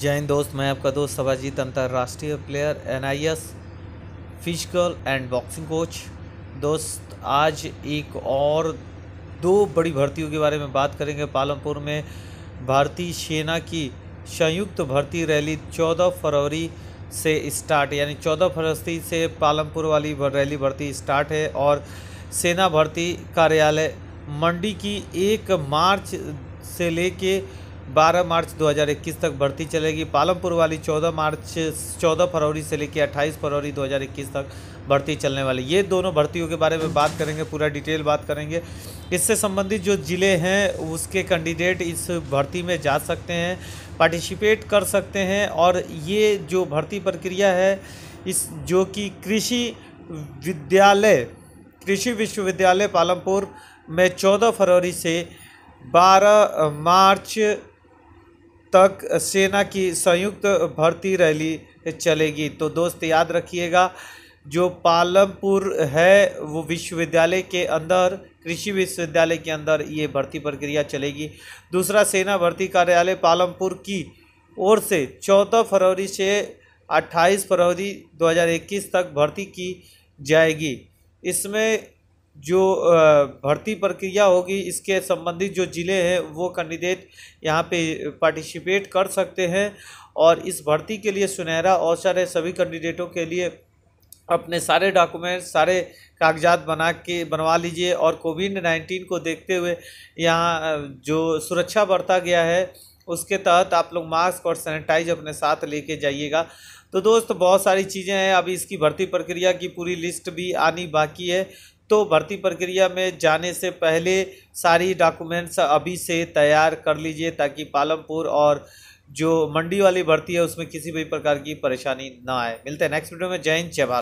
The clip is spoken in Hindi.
जय हिंद दोस्त मैं आपका दोस्त सभाजीत अंतर्राष्ट्रीय player N I S physical and boxing coach दोस्त आज एक और दो बड़ी भर्तियों के बारे में बात करेंगे पालमपुर में भारतीय सेना की संयुक्त भर्ती रैली 14 फरवरी से स्टार्ट यानी 14 फरवरी से पालमपुर वाली रैली भर्ती स्टार्ट है और सेना भर्ती कार्यालय मंडी की एक मार्च से लेके 12 मार्च 2021 तक भर्ती चलेगी पालमपुर वाली 14 मार्च 14 फरवरी से लेकर 28 फरवरी 2021 तक भर्ती चलने वाली ये दोनों भर्तियों के बारे में बात करेंगे पूरा डिटेल बात करेंगे इससे संबंधित जो ज़िले हैं उसके कैंडिडेट इस भर्ती में जा सकते हैं पार्टिसिपेट कर सकते हैं और ये जो भर्ती प्रक्रिया है इस जो कि कृषि विद्यालय कृषि विश्वविद्यालय पालमपुर में 14 फरवरी से 12 मार्च तक सेना की संयुक्त भर्ती रैली चलेगी तो दोस्त याद रखिएगा जो पालमपुर है वो विश्वविद्यालय के अंदर कृषि विश्वविद्यालय के अंदर ये भर्ती प्रक्रिया चलेगी दूसरा सेना भर्ती कार्यालय पालमपुर की ओर से 14 फरवरी से 28 फरवरी 2021 तक भर्ती की जाएगी इसमें जो भर्ती प्रक्रिया होगी इसके संबंधित जो ज़िले हैं वो कैंडिडेट यहाँ पे पार्टिसिपेट कर सकते हैं और इस भर्ती के लिए सुनहरा अवसर है सभी कैंडिडेटों के लिए अपने सारे डॉक्यूमेंट सारे कागजात बना के बनवा लीजिए और कोविड नाइन्टीन को देखते हुए यहाँ जो सुरक्षा बरता गया है उसके तहत आप लोग मास्क और सैनिटाइज अपने साथ लेके जाइएगा तो दोस्त बहुत सारी चीज़ें हैं अभी इसकी भर्ती प्रक्रिया की पूरी लिस्ट भी आनी बाकी है तो भर्ती प्रक्रिया में जाने से पहले सारी डॉक्यूमेंट्स अभी से तैयार कर लीजिए ताकि पालमपुर और जो मंडी वाली भर्ती है उसमें किसी भी प्रकार की परेशानी ना आए मिलते हैं नेक्स्ट वीडियो में जय हिंद जय भारत